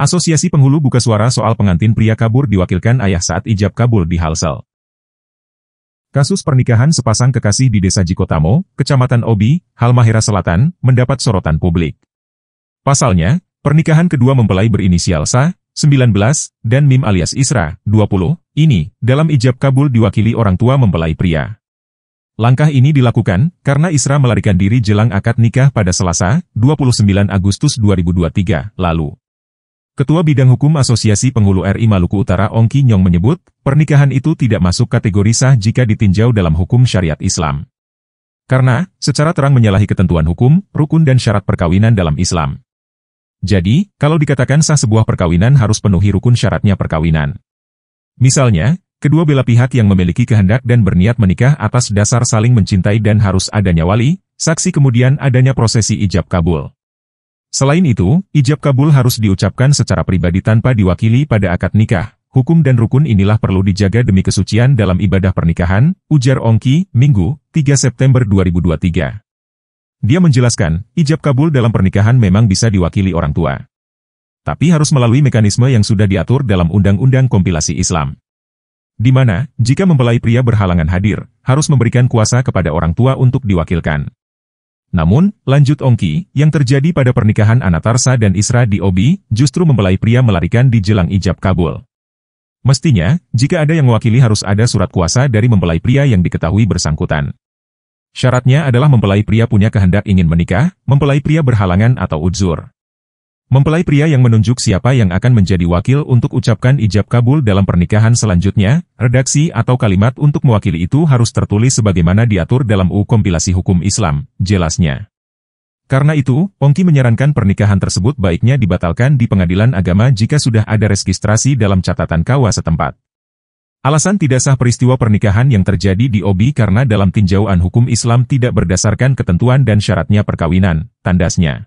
Asosiasi penghulu buka suara soal pengantin pria kabur diwakilkan ayah saat ijab kabul di Halsel. Kasus pernikahan sepasang kekasih di Desa Jikotamo, Kecamatan Obi, Halmahera Selatan, mendapat sorotan publik. Pasalnya, pernikahan kedua mempelai berinisial Sa, 19, dan Mim alias Isra, 20, ini, dalam ijab kabul diwakili orang tua mempelai pria. Langkah ini dilakukan, karena Isra melarikan diri jelang akad nikah pada Selasa, 29 Agustus 2023, lalu. Ketua Bidang Hukum Asosiasi Penghulu RI Maluku Utara Ongki Nyong menyebut, pernikahan itu tidak masuk kategori sah jika ditinjau dalam hukum syariat Islam. Karena, secara terang menyalahi ketentuan hukum, rukun dan syarat perkawinan dalam Islam. Jadi, kalau dikatakan sah sebuah perkawinan harus penuhi rukun syaratnya perkawinan. Misalnya, kedua belah pihak yang memiliki kehendak dan berniat menikah atas dasar saling mencintai dan harus adanya wali, saksi kemudian adanya prosesi ijab kabul. Selain itu, ijab kabul harus diucapkan secara pribadi tanpa diwakili pada akad nikah. Hukum dan rukun inilah perlu dijaga demi kesucian dalam ibadah pernikahan, ujar Ongki, Minggu, 3 September 2023. Dia menjelaskan, ijab kabul dalam pernikahan memang bisa diwakili orang tua. Tapi harus melalui mekanisme yang sudah diatur dalam Undang-Undang Kompilasi Islam. Di mana, jika mempelai pria berhalangan hadir, harus memberikan kuasa kepada orang tua untuk diwakilkan. Namun, lanjut Ongki, yang terjadi pada pernikahan Anatarsa dan Isra di Obi, justru membelai pria melarikan di jelang ijab kabul. Mestinya, jika ada yang mewakili harus ada surat kuasa dari mempelai pria yang diketahui bersangkutan. Syaratnya adalah mempelai pria punya kehendak ingin menikah, mempelai pria berhalangan atau udzur. Mempelai pria yang menunjuk siapa yang akan menjadi wakil untuk ucapkan ijab kabul dalam pernikahan selanjutnya, redaksi atau kalimat untuk mewakili itu harus tertulis sebagaimana diatur dalam U Kompilasi Hukum Islam, jelasnya. Karena itu, Pongki menyarankan pernikahan tersebut baiknya dibatalkan di pengadilan agama jika sudah ada registrasi dalam catatan kawa setempat. Alasan tidak sah peristiwa pernikahan yang terjadi di Obi karena dalam tinjauan hukum Islam tidak berdasarkan ketentuan dan syaratnya perkawinan, tandasnya.